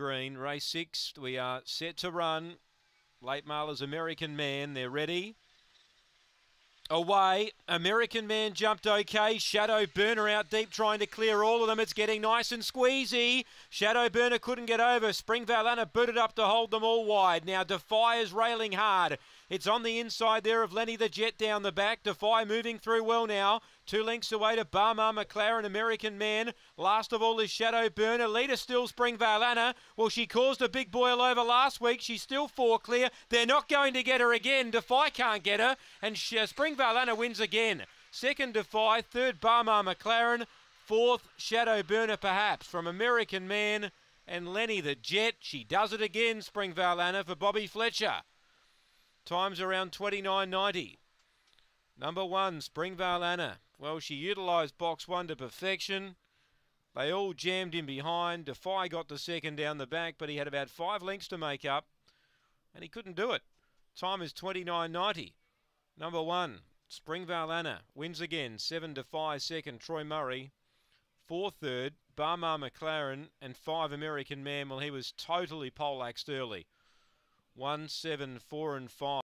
green, race six. We are set to run. Late Marlers American Man, they're ready. Away, American Man jumped okay. Shadow Burner out deep, trying to clear all of them. It's getting nice and squeezy. Shadow Burner couldn't get over. Spring Valana booted up to hold them all wide. Now Defy is railing hard. It's on the inside there of Lenny the Jet down the back. Defy moving through well now. Two lengths away to Barma McLaren, American Man. Last of all is Shadow Burner. Leader still Spring Valana. Well, she caused a big boil over last week. She's still four clear. They're not going to get her again. Defy can't get her. And Spring Valana wins again. Second Defy, third Barmar McLaren, fourth Shadow Burner perhaps from American Man and Lenny the Jet. She does it again, Spring Valana, for Bobby Fletcher. Time's around 29.90. Number one, Springvale Valana. Well, she utilised box one to perfection. They all jammed in behind. Defy got the second down the back, but he had about five lengths to make up, and he couldn't do it. Time is 29.90. Number one, Springvale Anna wins again, 7 to 5 second. Troy Murray, 4 third. Barmar McLaren and 5 American Man. Well, he was totally poleaxed early. 1 7 4 and 5.